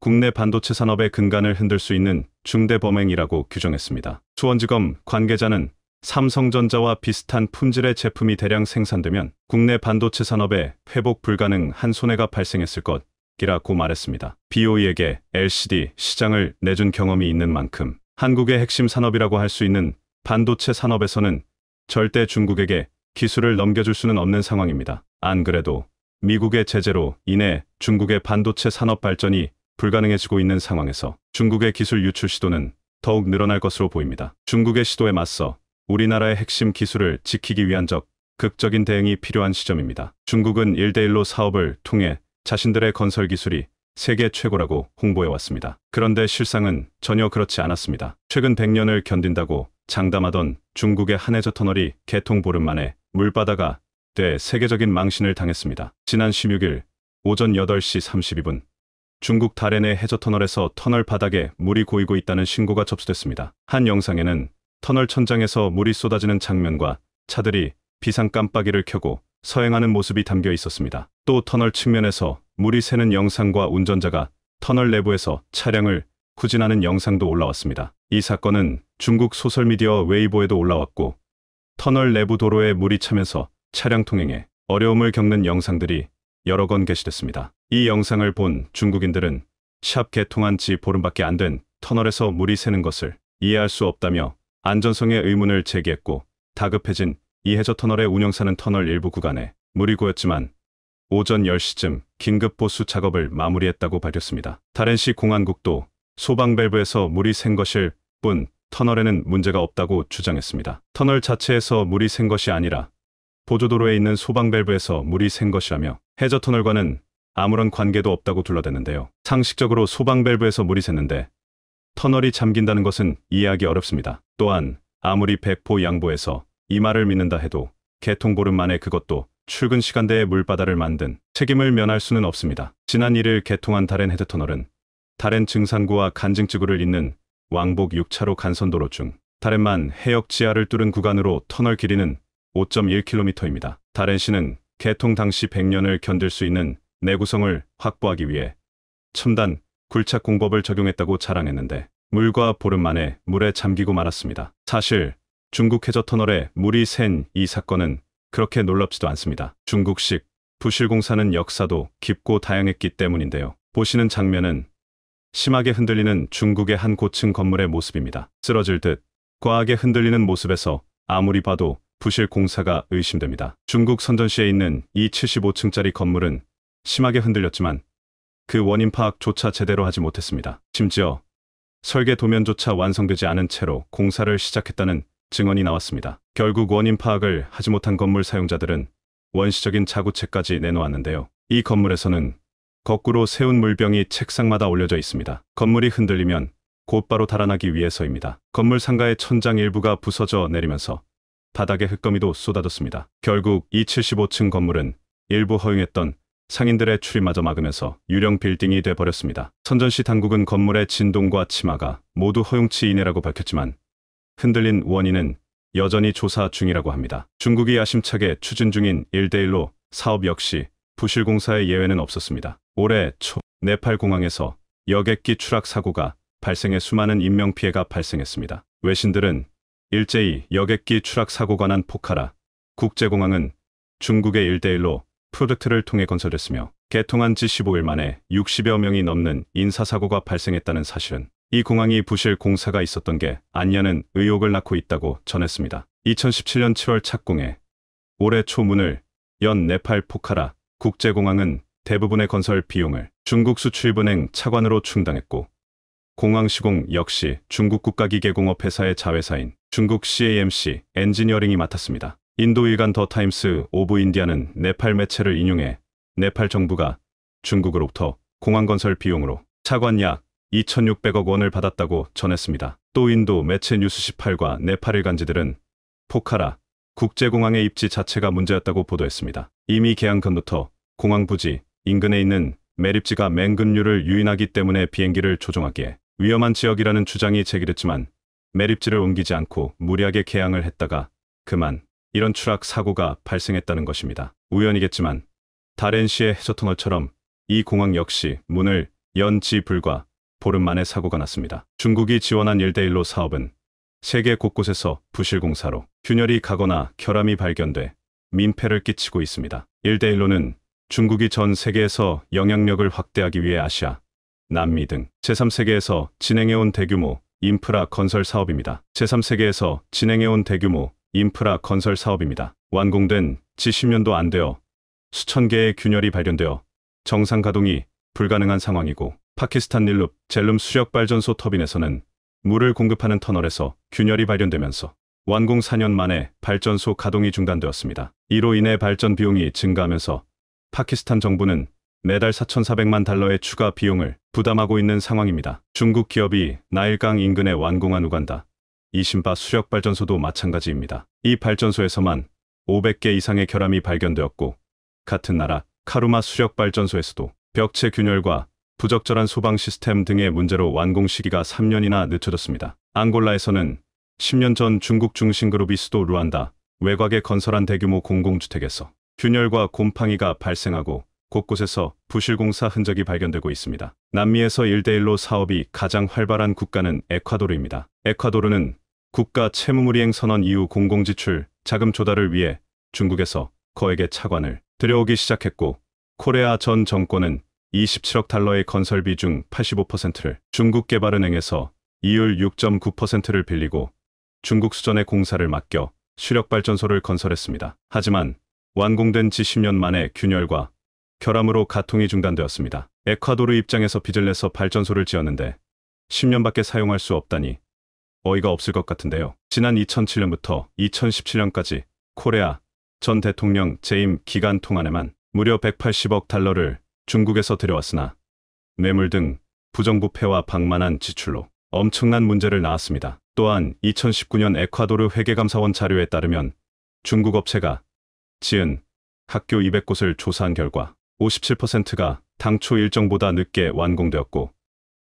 국내 반도체 산업의 근간을 흔들 수 있는 중대 범행이라고 규정했습니다. 수원지검 관계자는 삼성전자와 비슷한 품질의 제품이 대량 생산되면 국내 반도체 산업에 회복 불가능한 손해가 발생했을 것 기라고 말했습니다. BOE에게 LCD 시장을 내준 경험이 있는 만큼 한국의 핵심 산업이라고 할 수 있는 반도체 산업에서는 절대 중국에게 기술을 넘겨줄 수는 없는 상황입니다. 안 그래도 미국의 제재로 인해 중국의 반도체 산업 발전이 불가능해지고 있는 상황에서 중국의 기술 유출 시도는 더욱 늘어날 것으로 보입니다. 중국의 시도에 맞서 우리나라의 핵심 기술을 지키기 위한 적 극적인 대응이 필요한 시점입니다. 중국은 일대일로 사업을 통해 자신들의 건설 기술이 세계 최고라고 홍보해왔습니다. 그런데 실상은 전혀 그렇지 않았습니다. 최근 100년을 견딘다고 장담하던 중국의 한해저 터널이 개통 보름 만에 물바다가 돼 세계적인 망신을 당했습니다. 지난 16일 오전 8시 32분 중국 다롄의 해저 터널에서 터널 바닥에 물이 고이고 있다는 신고가 접수됐습니다. 한 영상에는 터널 천장에서 물이 쏟아지는 장면과 차들이 비상 깜빡이를 켜고 서행하는 모습이 담겨 있었습니다. 또 터널 측면에서 물이 새는 영상과 운전자가 터널 내부에서 차량을 후진하는 영상도 올라왔습니다. 이 사건은 중국 소셜미디어 웨이보에도 올라왔고 터널 내부 도로에 물이 차면서 차량 통행에 어려움을 겪는 영상들이 여러 건 게시됐습니다. 이 영상을 본 중국인들은 샵 개통한 지 보름밖에 안 된 터널에서 물이 새는 것을 이해할 수 없다며 안전성의 의문을 제기했고 다급해진 이해저 터널의 운영사는 터널 일부 구간에 물이 고였지만 오전 10시쯤 긴급 보수 작업을 마무리했다고 밝혔습니다 다렌시 공항국도 소방밸브에서 물이 샌 것일 뿐 터널에는 문제가 없다고 주장했습니다. 터널 자체에서 물이 샌 것이 아니라 보조도로에 있는 소방밸브에서 물이 샌 것이라며 해저 터널과는 아무런 관계도 없다고 둘러댔는데요. 상식적으로 소방밸브에서 물이 샜는데 터널이 잠긴다는 것은 이해하기 어렵습니다. 또한 아무리 백포 양보해서 이 말을 믿는다 해도 개통 보름 만에 그것도 출근 시간대에 물바다를 만든 책임을 면할 수는 없습니다. 지난 1일 개통한 다렌 헤드터널은 다렌 증산구와 간증지구를 잇는 왕복 6차로 간선도로 중 다렌만 해역 지하를 뚫은 구간으로 터널 길이는 5.1km입니다. 다렌시는 개통 당시 100년을 견딜 수 있는 내구성을 확보하기 위해 첨단 굴착 공법을 적용했다고 자랑했는데 물과 보름 만에 물에 잠기고 말았습니다. 사실 중국 해저 터널에 물이 샌 이 사건은 그렇게 놀랍지도 않습니다. 중국식 부실공사는 역사도 깊고 다양했기 때문인데요. 보시는 장면은 심하게 흔들리는 중국의 한 고층 건물의 모습입니다. 쓰러질 듯 과하게 흔들리는 모습에서 아무리 봐도 부실 공사가 의심됩니다. 중국 선전시에 있는 이 75층짜리 건물은 심하게 흔들렸지만 그 원인 파악조차 제대로 하지 못했습니다. 심지어 설계 도면조차 완성되지 않은 채로 공사를 시작했다는 증언이 나왔습니다. 결국 원인 파악을 하지 못한 건물 사용자들은 원시적인 자구책까지 내놓았는데요. 이 건물에서는 거꾸로 세운 물병이 책상마다 올려져 있습니다. 건물이 흔들리면 곧바로 달아나기 위해서입니다. 건물 상가의 천장 일부가 부서져 내리면서 바닥에 흙거미도 쏟아졌습니다. 결국 이 75층 건물은 일부 허용했던 상인들의 출입마저 막으면서 유령 빌딩이 돼버렸습니다. 선전시 당국은 건물의 진동과 치마가 모두 허용치인이라고 밝혔지만 흔들린 원인은 여전히 조사 중이라고 합니다. 중국이 야심차게 추진 중인 일대일로 사업 역시 부실공사의 예외는 없었습니다. 올해 초 네팔 공항에서 여객기 추락 사고가 발생해 수많은 인명피해가 발생했습니다. 외신들은 일제히 여객기 추락 사고가 난 포카라 국제공항은 중국의 일대일로 프로젝트를 통해 건설됐으며 개통한 지 15일 만에 60여 명이 넘는 인사사고가 발생했다는 사실은 이 공항이 부실 공사가 있었던 게안냐는 의혹을 낳고 있다고 전했습니다. 2017년 7월 착공해 올해 초 문을 연 네팔 포카라 국제공항은 대부분의 건설 비용을 중국 수출입은행 차관으로 충당했고 공항 시공 역시 중국 국가기계공업회사의 자회사인 중국 CAMC 엔지니어링이 맡았습니다. 인도 일간 더 타임스 오브 인디아는 네팔 매체를 인용해 네팔 정부가 중국으로부터 공항 건설 비용으로 차관 약 2,600억 원을 받았다고 전했습니다. 또 인도 매체 뉴스 18과 네팔을 간지들은 포카라 국제공항의 입지 자체가 문제였다고 보도했습니다. 이미 개항근부터 공항 부지 인근에 있는 매립지가 맹금류를 유인하기 때문에 비행기를 조종하기에 위험한 지역이라는 주장이 제기됐지만 매립지를 옮기지 않고 무리하게 개항을 했다가 그만 이런 추락 사고가 발생했다는 것입니다. 우연이겠지만 다렌시의 해저터널처럼 이 공항 역시 문을 연지 불과 보름 만에 사고가 났습니다. 중국이 지원한 일대일로 사업은 세계 곳곳에서 부실공사로 균열이 가거나 결함이 발견돼 민폐를 끼치고 있습니다. 1대일로는 중국이 전 세계에서 영향력을 확대하기 위해 아시아, 남미 등 제3세계에서 진행해온 대규모 인프라 건설 사업입니다. 제3세계에서 진행해온 대규모 인프라 건설 사업입니다. 완공된 지 10년도 안 되어 수천 개의 균열이 발견되어 정상 가동이 불가능한 상황이고 파키스탄 닐룹 젤름 수력 발전소 터빈에서는 물을 공급하는 터널에서 균열이 발견되면서 완공 4년 만에 발전소 가동이 중단되었습니다. 이로 인해 발전 비용이 증가하면서 파키스탄 정부는 매달 4,400만 달러의 추가 비용을 부담하고 있는 상황입니다. 중국 기업이 나일강 인근에 완공한 우간다. 이신바 수력 발전소도 마찬가지입니다. 이 발전소에서만 500개 이상의 결함이 발견되었고 같은 나라 카루마 수력 발전소에서도 벽체 균열과 부적절한 소방 시스템 등의 문제로 완공 시기가 3년이나 늦춰졌습니다. 앙골라에서는 10년 전 중국 중심그룹이 수도 루안다 외곽에 건설한 대규모 공공주택에서 균열과 곰팡이가 발생하고 곳곳에서 부실공사 흔적이 발견되고 있습니다. 남미에서 1대1로 사업이 가장 활발한 국가는 에콰도르입니다. 에콰도르는 국가 채무물이행 선언 이후 공공지출, 자금 조달을 위해 중국에서 거액의 차관을 들여오기 시작했고 코레아 전 정권은 27억 달러의 건설비 중 85%를 중국 개발은행에서 이율 6.9%를 빌리고 중국 수전의 공사를 맡겨 수력발전소를 건설했습니다. 하지만 완공된 지 10년 만에 균열과 결함으로 가통이 중단되었습니다. 에콰도르 입장에서 빚을 내서 발전소를 지었는데 10년밖에 사용할 수 없다니 어이가 없을 것 같은데요. 지난 2007년부터 2017년까지 코레아 전 대통령 재임 기간 통안에만 무려 180억 달러를 중국에서 들여왔으나 뇌물 등 부정부패와 방만한 지출로 엄청난 문제를 낳았습니다. 또한 2019년 에콰도르 회계감사원 자료에 따르면 중국 업체가 지은 학교 200곳을 조사한 결과 57%가 당초 일정보다 늦게 완공되었고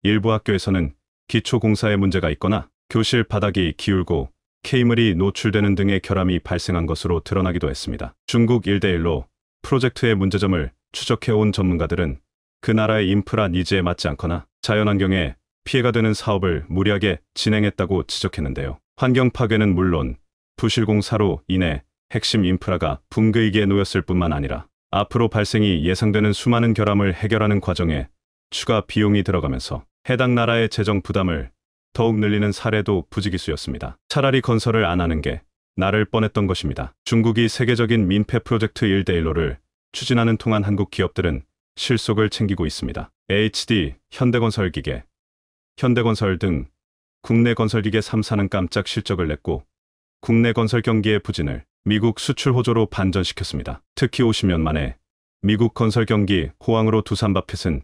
일부 학교에서는 기초공사에 문제가 있거나 교실 바닥이 기울고 케이물이 노출되는 등의 결함이 발생한 것으로 드러나기도 했습니다. 중국 1대1로 프로젝트의 문제점을 추적해온 전문가들은 그 나라의 인프라 니즈에 맞지 않거나 자연환경에 피해가 되는 사업을 무리하게 진행했다고 지적했는데요. 환경 파괴는 물론 부실공사로 인해 핵심 인프라가 붕괴위기에 놓였을 뿐만 아니라 앞으로 발생이 예상되는 수많은 결함을 해결하는 과정에 추가 비용이 들어가면서 해당 나라의 재정 부담을 더욱 늘리는 사례도 부지기수였습니다. 차라리 건설을 안 하는 게 나를 뻔했던 것입니다. 중국이 세계적인 민폐 프로젝트 1대1로를 추진하는 통한 한국 기업들은 실속을 챙기고 있습니다. HD, 현대건설기계, 현대건설 등 국내 건설기계 3사는 깜짝 실적을 냈고 국내 건설 경기의 부진을 미국 수출 호조로 반전시켰습니다. 특히 50년 만에 미국 건설 경기 호황으로 두산 바펫은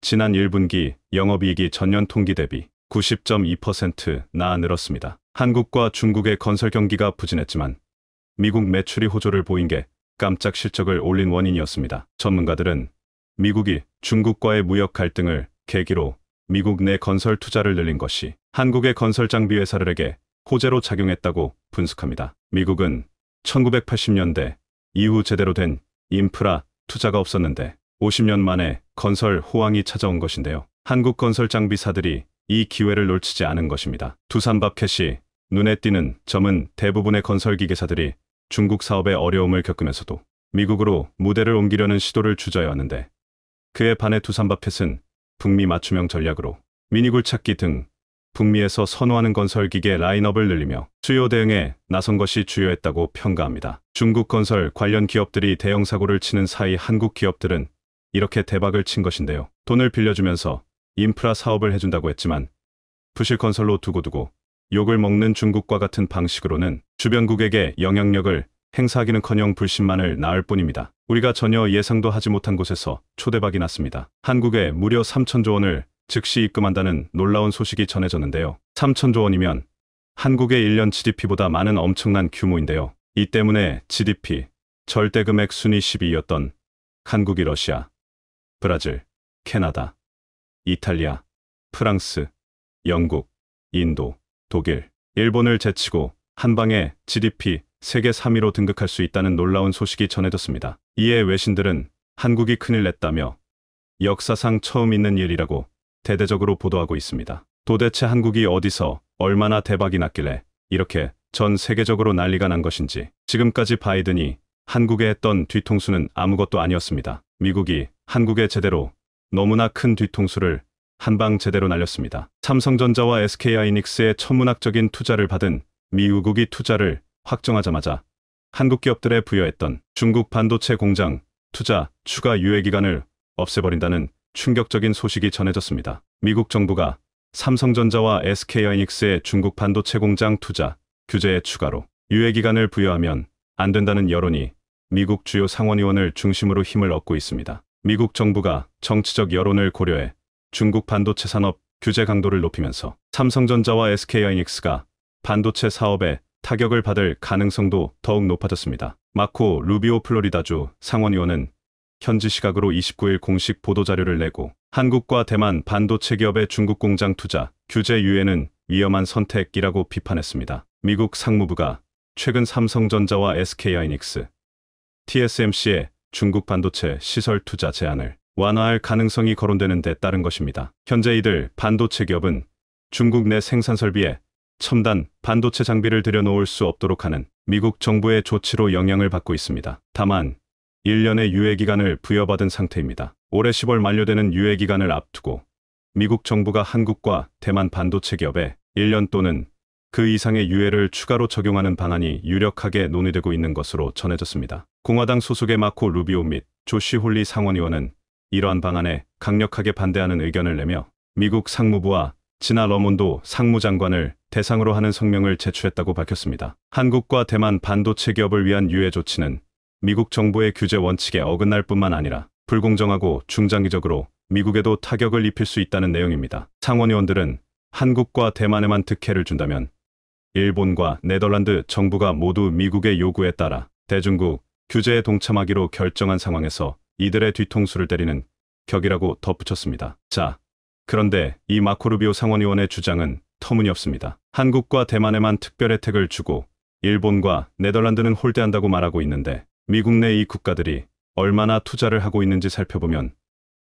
지난 1분기 영업이익이 전년 통기 대비 90.2%나 아 늘었습니다. 한국과 중국의 건설 경기가 부진했지만 미국 매출이 호조를 보인 게 깜짝 실적을 올린 원인이었습니다. 전문가들은 미국이 중국과의 무역 갈등을 계기로 미국 내 건설 투자를 늘린 것이 한국의 건설 장비 회사들에게 호재로 작용했다고 분석합니다. 미국은 1980년대 이후 제대로 된 인프라 투자가 없었는데 50년 만에 건설 호황이 찾아온 것인데요. 한국 건설 장비사들이 이 기회를 놓치지 않은 것입니다. 두산밥켓이 눈에 띄는 점은 대부분의 건설기계사들이 중국 사업의 어려움을 겪으면서도 미국으로 무대를 옮기려는 시도를 주저해왔는데 그에 반해 두산바펫은 북미 맞춤형 전략으로 미니굴 찾기 등 북미에서 선호하는 건설 기계 라인업을 늘리며 수요 대응에 나선 것이 주요했다고 평가합니다. 중국 건설 관련 기업들이 대형 사고를 치는 사이 한국 기업들은 이렇게 대박을 친 것인데요. 돈을 빌려주면서 인프라 사업을 해준다고 했지만 부실 건설로 두고두고 욕을 먹는 중국과 같은 방식으로는 주변국에게 영향력을 행사하기는커녕 불신만을 낳을 뿐입니다. 우리가 전혀 예상도 하지 못한 곳에서 초대박이 났습니다. 한국에 무려 3천조 원을 즉시 입금한다는 놀라운 소식이 전해졌는데요. 3천조 원이면 한국의 1년 GDP보다 많은 엄청난 규모인데요. 이 때문에 GDP 절대금액 순위 10위였던 한국이 러시아, 브라질, 캐나다, 이탈리아, 프랑스, 영국, 인도, 독일, 일본을 제치고 한방에 GDP 세계 3위로 등극할 수 있다는 놀라운 소식이 전해졌습니다. 이에 외신들은 한국이 큰일 냈다며 역사상 처음 있는 일이라고 대대적으로 보도하고 있습니다. 도대체 한국이 어디서 얼마나 대박이 났길래 이렇게 전 세계적으로 난리가 난 것인지 지금까지 바이든이 한국에 했던 뒤통수는 아무것도 아니었습니다. 미국이 한국에 제대로 너무나 큰 뒤통수를 한방 제대로 날렸습니다. 삼성전자와 SK하이닉스의 천문학적인 투자를 받은 미 우국이 투자를 확정하자마자 한국 기업들에 부여했던 중국 반도체 공장 투자 추가 유예 기간을 없애버린다는 충격적인 소식이 전해졌습니다. 미국 정부가 삼성전자와 SK하이닉스의 중국 반도체 공장 투자 규제에 추가로 유예 기간을 부여하면 안 된다는 여론이 미국 주요 상원의원을 중심으로 힘을 얻고 있습니다. 미국 정부가 정치적 여론을 고려해 중국 반도체 산업 규제 강도를 높이면서 삼성전자와 SK하이닉스가 반도체 사업에 타격을 받을 가능성도 더욱 높아졌습니다. 마코 루비오 플로리다주 상원의원은 현지 시각으로 29일 공식 보도자료를 내고 한국과 대만 반도체 기업의 중국 공장 투자 규제 유예는 위험한 선택이라고 비판했습니다. 미국 상무부가 최근 삼성전자와 SK하이닉스, TSMC의 중국 반도체 시설 투자 제한을 완화할 가능성이 거론되는 데 따른 것입니다. 현재 이들 반도체 기업은 중국 내 생산 설비에 첨단 반도체 장비를 들여놓을 수 없도록 하는 미국 정부의 조치로 영향을 받고 있습니다. 다만 1년의 유예기간을 부여받은 상태입니다. 올해 10월 만료되는 유예기간을 앞두고 미국 정부가 한국과 대만 반도체 기업에 1년 또는 그 이상의 유예를 추가로 적용하는 방안이 유력하게 논의되고 있는 것으로 전해졌습니다. 공화당 소속의 마코 루비오 및 조시 홀리 상원의원은 이러한 방안에 강력하게 반대하는 의견을 내며 미국 상무부와 진아 러몬도 상무장관을 대상으로 하는 성명을 제출했다고 밝혔습니다. 한국과 대만 반도체 기업을 위한 유해 조치는 미국 정부의 규제 원칙에 어긋날 뿐만 아니라 불공정하고 중장기적으로 미국에도 타격을 입힐 수 있다는 내용입니다. 상원의원들은 한국과 대만에만 특혜를 준다면 일본과 네덜란드 정부가 모두 미국의 요구에 따라 대중국 규제에 동참하기로 결정한 상황에서 이들의 뒤통수를 때리는 격이라고 덧붙였습니다. 자, 그런데 이 마코르비오 상원의원의 주장은 터무니없습니다. 한국과 대만에만 특별 혜택을 주고 일본과 네덜란드는 홀대한다고 말하고 있는데 미국 내 이 국가들이 얼마나 투자를 하고 있는지 살펴보면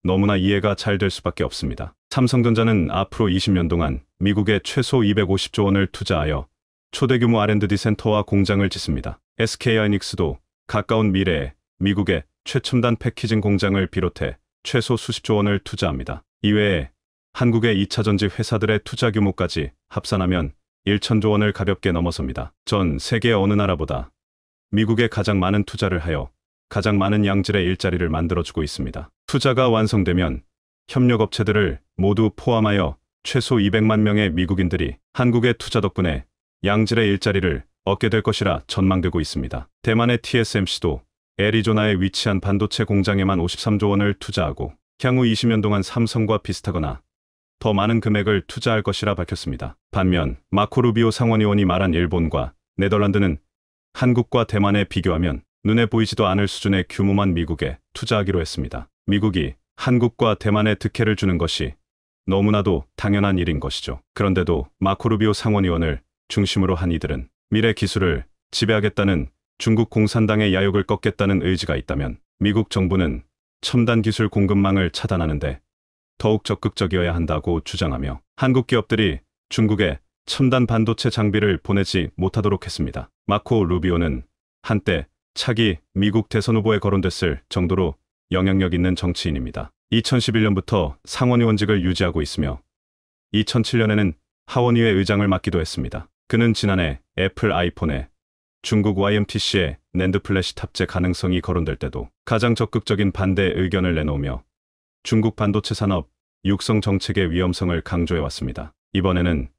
너무나 이해가 잘 될 수밖에 없습니다. 삼성전자는 앞으로 20년 동안 미국에 최소 250조 원을 투자하여 초대규모 R&D 센터와 공장을 짓습니다. SK하이닉스도 가까운 미래에 미국의 최첨단 패키징 공장을 비롯해 최소 수십조 원을 투자합니다. 이외에 한국의 2차 전지 회사들의 투자 규모까지 합산하면 1천조 원을 가볍게 넘어섭니다. 전 세계 어느 나라보다 미국에 가장 많은 투자를 하여 가장 많은 양질의 일자리를 만들어주고 있습니다. 투자가 완성되면 협력업체들을 모두 포함하여 최소 200만 명의 미국인들이 한국의 투자 덕분에 양질의 일자리를 얻게 될 것이라 전망되고 있습니다. 대만의 TSMC도 애리조나에 위치한 반도체 공장에만 53조 원을 투자하고 향후 20년 동안 삼성과 비슷하거나 더 많은 금액을 투자할 것이라 밝혔습니다. 반면 마코 루비오 상원의원이 말한 일본과 네덜란드는 한국과 대만에 비교하면 눈에 보이지도 않을 수준의 규모만 미국에 투자하기로 했습니다. 미국이 한국과 대만에 특혜를 주는 것이 너무나도 당연한 일인 것이죠. 그런데도 마코루비오 상원의원을 중심으로 한 이들은 미래 기술을 지배하겠다는 중국 공산당의 야욕을 꺾겠다는 의지가 있다면 미국 정부는 첨단 기술 공급망을 차단하는데 더욱 적극적이어야 한다고 주장하며 한국 기업들이 중국에 첨단 반도체 장비를 보내지 못하도록 했습니다. 마코 루비오는 한때 차기 미국 대선 후보에 거론됐을 정도로 영향력 있는 정치인입니다. 2011년부터 상원의 원직을 유지하고 있으며 2007년에는 하원의회 의장을 맡기도 했습니다. 그는 지난해 애플 아이폰에 중국 YMTC의 낸드 플래시 탑재 가능성이 거론될 때도 가장 적극적인 반대 의견을 내놓으며 중국 반도체 산업 육성 정책의 위험성을 강조해왔습니다. 이번에는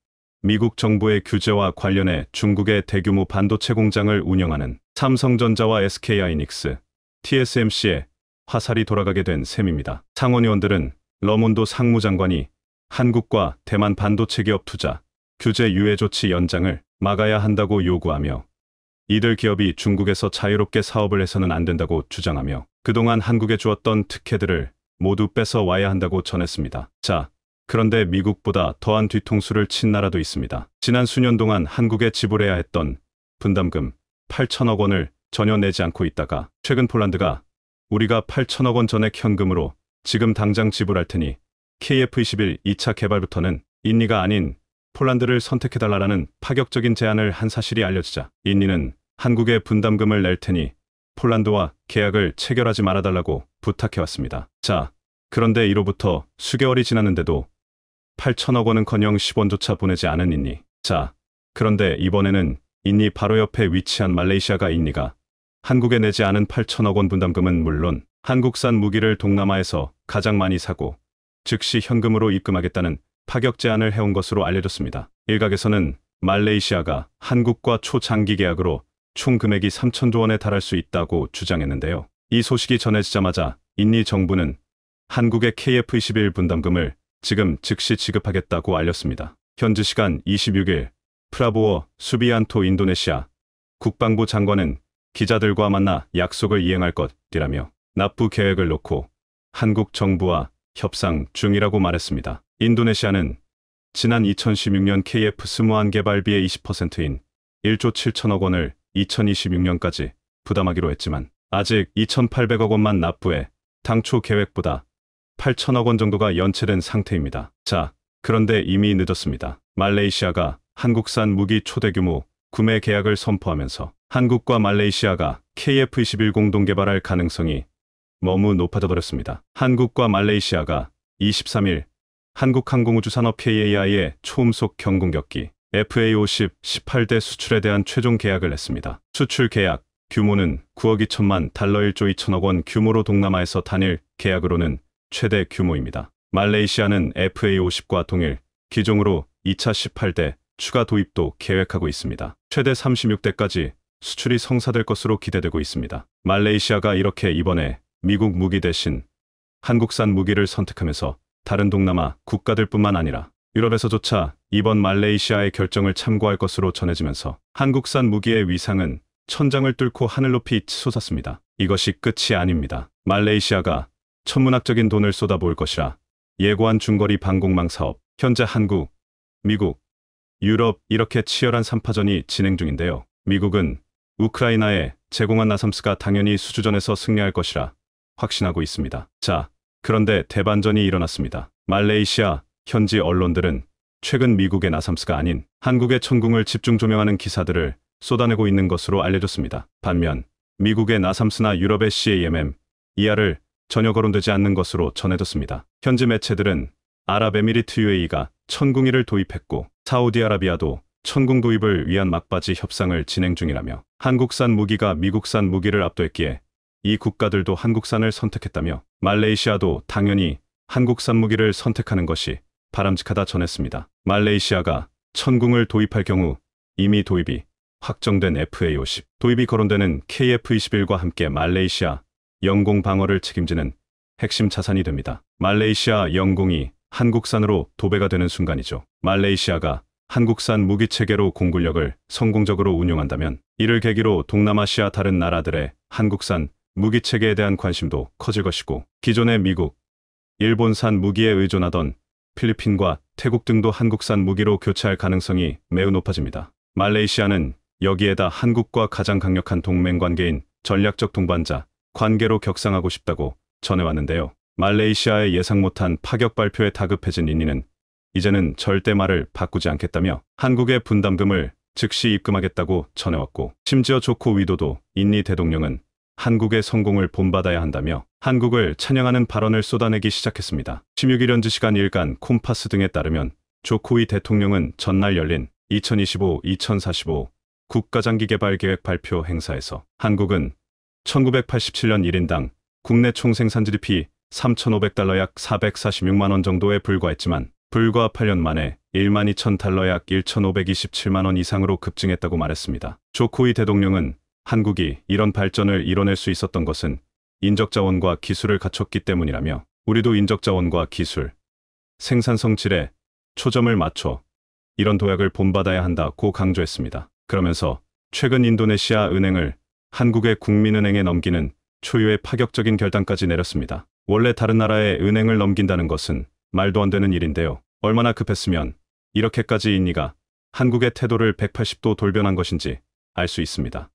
미국 정부의 규제와 관련해 중국의 대규모 반도체 공장을 운영하는 삼성전자와 SK하이닉스, TSMC의 화살이 돌아가게 된 셈입니다. 상원의원들은 러몬도 상무장관이 한국과 대만 반도체 기업 투자, 규제 유예 조치 연장을 막아야 한다고 요구하며 이들 기업이 중국에서 자유롭게 사업을 해서는 안 된다고 주장하며 그동안 한국에 주었던 특혜들을 모두 뺏어 와야 한다고 전했습니다. 자, 그런데 미국보다 더한 뒤통수를 친 나라도 있습니다. 지난 수년 동안 한국에 지불해야 했던 분담금 8천억 원을 전혀 내지 않고 있다가 최근 폴란드가 우리가 8천억 원 전액 현금으로 지금 당장 지불할 테니 KF-21 2차 개발부터는 인니가 아닌 폴란드를 선택해달라는 파격적인 제안을 한 사실이 알려지자 인니는 한국에 분담금을 낼 테니 폴란드와 계약을 체결하지 말아달라고 부탁해왔습니다. 자, 그런데 이로부터 수개월이 지났는데도 8천억 원은커녕 10원조차 보내지 않은 인니. 자, 그런데 이번에는 인니 바로 옆에 위치한 말레이시아가 인니가 한국에 내지 않은 8천억 원 분담금은 물론 한국산 무기를 동남아에서 가장 많이 사고 즉시 현금으로 입금하겠다는 파격 제안을 해온 것으로 알려졌습니다. 일각에서는 말레이시아가 한국과 초장기 계약으로 총 금액이 3천조 원에 달할 수 있다고 주장했는데요. 이 소식이 전해지자마자 인니 정부는 한국의 KF-21 분담금을 지금 즉시 지급하겠다고 알렸습니다. 현지 시간 26일 프라보어 수비안토 인도네시아 국방부 장관은 기자들과 만나 약속을 이행할 것이라며 납부 계획을 놓고 한국 정부와 협상 중이라고 말했습니다. 인도네시아는 지난 2016년 KF 스무안 개발비의 20%인 1조 7천억 원을 2026년까지 부담하기로 했지만 아직 2,800억 원만 납부해 당초 계획보다 8 0 0 0억원 정도가 연체된 상태입니다. 자, 그런데 이미 늦었습니다. 말레이시아가 한국산 무기 초대 규모 구매 계약을 선포하면서 한국과 말레이시아가 KF-21 공동 개발할 가능성이 너무 높아져 버렸습니다. 한국과 말레이시아가 23일 한국항공우주산업 KAI의 초음속 경공격기 FA-50 18대 수출에 대한 최종 계약을 했습니다. 수출 계약 규모는 9억 2천만 달러 1조 2천억 원 규모로 동남아에서 단일 계약으로는 최대 규모입니다. 말레이시아는 FA50과 동일 기종으로 2차 18대 추가 도입도 계획하고 있습니다. 최대 36대까지 수출이 성사될 것으로 기대되고 있습니다. 말레이시아가 이렇게 이번에 미국 무기 대신 한국산 무기를 선택하면서 다른 동남아 국가들뿐만 아니라 유럽에서조차 이번 말레이시아의 결정을 참고할 것으로 전해지면서 한국산 무기의 위상은 천장을 뚫고 하늘 높이 솟았습니다. 이것이 끝이 아닙니다. 말레이시아가 천문학적인 돈을 쏟아부을 것이라 예고한 중거리 방공망 사업, 현재 한국, 미국, 유럽 이렇게 치열한 3파전이 진행 중인데요. 미국은 우크라이나에 제공한 나삼스가 당연히 수주전에서 승리할 것이라 확신하고 있습니다. 자, 그런데 대반전이 일어났습니다. 말레이시아 현지 언론들은 최근 미국의 나삼스가 아닌 한국의 천궁을 집중 조명하는 기사들을 쏟아내고 있는 것으로 알려졌습니다. 반면 미국의 나삼스나 유럽의 CAMM 이하를 전혀 거론되지 않는 것으로 전해졌습니다. 현지 매체들은 아랍에미리트 UAE가 천궁이를 도입했고 사우디아라비아도 천궁 도입을 위한 막바지 협상을 진행 중이라며 한국산 무기가 미국산 무기를 압도했기에 이 국가들도 한국산을 선택했다며 말레이시아도 당연히 한국산 무기를 선택하는 것이 바람직하다 전했습니다. 말레이시아가 천궁을 도입할 경우 이미 도입이 확정된 FA50 도입이 거론되는 KF21과 함께 말레이시아 영공 방어를 책임지는 핵심 자산이 됩니다. 말레이시아 영공이 한국산으로 도배가 되는 순간이죠. 말레이시아가 한국산 무기체계로 공군력을 성공적으로 운용한다면 이를 계기로 동남아시아 다른 나라들의 한국산 무기체계에 대한 관심도 커질 것이고 기존의 미국, 일본산 무기에 의존하던 필리핀과 태국 등도 한국산 무기로 교체할 가능성이 매우 높아집니다. 말레이시아는 여기에다 한국과 가장 강력한 동맹 관계인 전략적 동반자, 관계로 격상하고 싶다고 전해왔는데요. 말레이시아의 예상 못한 파격 발표에 다급해진 인니는 이제는 절대 말을 바꾸지 않겠다며 한국의 분담금을 즉시 입금하겠다고 전해왔고 심지어 조코 위도도 인니 대통령은 한국의 성공을 본받아야 한다며 한국을 찬양하는 발언을 쏟아내기 시작했습니다. 16일 현지 시간 일간 콤파스 등에 따르면 조코위 대통령은 전날 열린 2025-2045 국가장기 개발 계획 발표 행사에서 한국은 1987년 1인당 국내 총생산 GDP 3,500달러 약 446만 원 정도에 불과했지만 불과 8년 만에 1만 2천 달러 약 1,527만 원 이상으로 급증했다고 말했습니다. 조코이 대통령은 한국이 이런 발전을 이뤄낼 수 있었던 것은 인적 자원과 기술을 갖췄기 때문이라며 우리도 인적 자원과 기술, 생산성 질에 초점을 맞춰 이런 도약을 본받아야 한다고 강조했습니다. 그러면서 최근 인도네시아 은행을 한국의 국민은행에 넘기는 초유의 파격적인 결단까지 내렸습니다. 원래 다른 나라의 은행을 넘긴다는 것은 말도 안 되는 일인데요. 얼마나 급했으면 이렇게까지 인니가 한국의 태도를 180도 돌변한 것인지 알 수 있습니다.